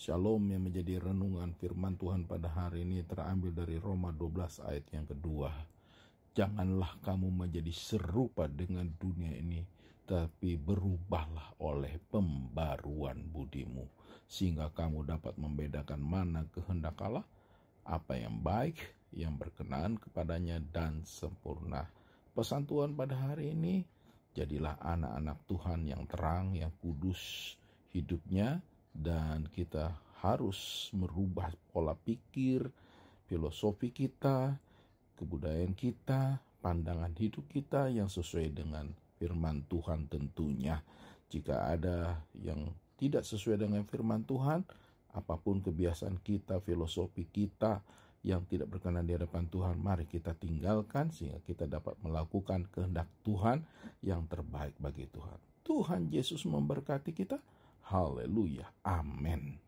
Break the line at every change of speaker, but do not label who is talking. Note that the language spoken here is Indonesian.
Shalom yang menjadi renungan firman Tuhan pada hari ini terambil dari Roma 12 ayat yang kedua. Janganlah kamu menjadi serupa dengan dunia ini, tapi berubahlah oleh pembaruan budimu, sehingga kamu dapat membedakan mana kehendak Allah, apa yang baik, yang berkenan kepadanya, dan sempurna. Pesan Tuhan pada hari ini, jadilah anak-anak Tuhan yang terang, yang kudus, hidupnya dan kita harus merubah pola pikir, filosofi kita, kebudayaan kita, pandangan hidup kita yang sesuai dengan firman Tuhan tentunya. Jika ada yang tidak sesuai dengan firman Tuhan, apapun kebiasaan kita, filosofi kita yang tidak berkenan di hadapan Tuhan, mari kita tinggalkan sehingga kita dapat melakukan kehendak Tuhan yang terbaik bagi Tuhan. Tuhan Yesus memberkati kita. Haleluya. amen.